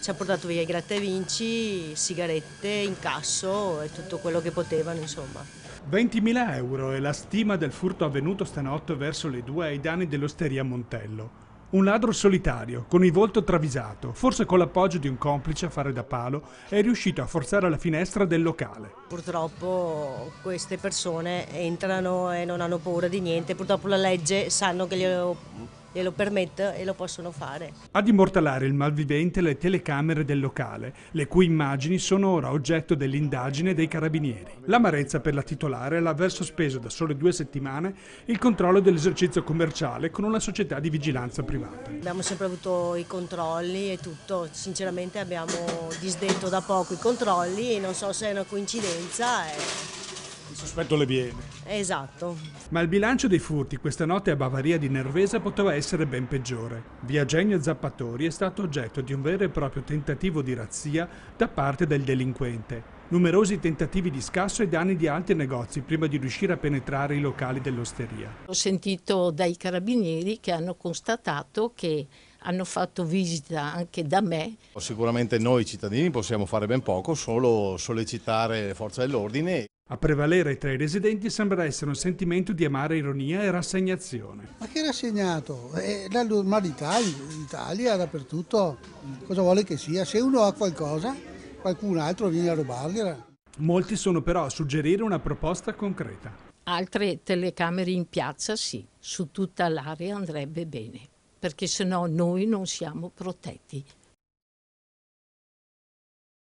ci ha portato via i gratta e vinci, sigarette, incasso e tutto quello che potevano insomma. 20.000 euro è la stima del furto avvenuto stanotte verso le 2 ai danni dell'osteria Montello. Un ladro solitario, con il volto travisato, forse con l'appoggio di un complice a fare da palo, è riuscito a forzare la finestra del locale. Purtroppo queste persone entrano e non hanno paura di niente, purtroppo la legge sanno che glielo glielo permette e lo possono fare. Ad immortalare il malvivente le telecamere del locale, le cui immagini sono ora oggetto dell'indagine dei carabinieri. L'amarezza per la titolare l'aver sospeso da sole due settimane il controllo dell'esercizio commerciale con una società di vigilanza privata. Abbiamo sempre avuto i controlli e tutto, sinceramente abbiamo disdetto da poco i controlli non so se è una coincidenza. E eh. Il sospetto le viene. Esatto. Ma il bilancio dei furti questa notte a Bavaria di Nervesa poteva essere ben peggiore. Via Genio Zappatori è stato oggetto di un vero e proprio tentativo di razzia da parte del delinquente. Numerosi tentativi di scasso e danni di altri negozi prima di riuscire a penetrare i locali dell'osteria. Ho sentito dai carabinieri che hanno constatato che hanno fatto visita anche da me. Sicuramente noi cittadini possiamo fare ben poco, solo sollecitare le forze dell'ordine. A prevalere tra i residenti sembra essere un sentimento di amara ironia e rassegnazione. Ma che rassegnato? È eh, la normalità in Italia, dappertutto, cosa vuole che sia? Se uno ha qualcosa, qualcun altro viene a rubargliela. Molti sono però a suggerire una proposta concreta. Altre telecamere in piazza sì, su tutta l'area andrebbe bene, perché sennò noi non siamo protetti.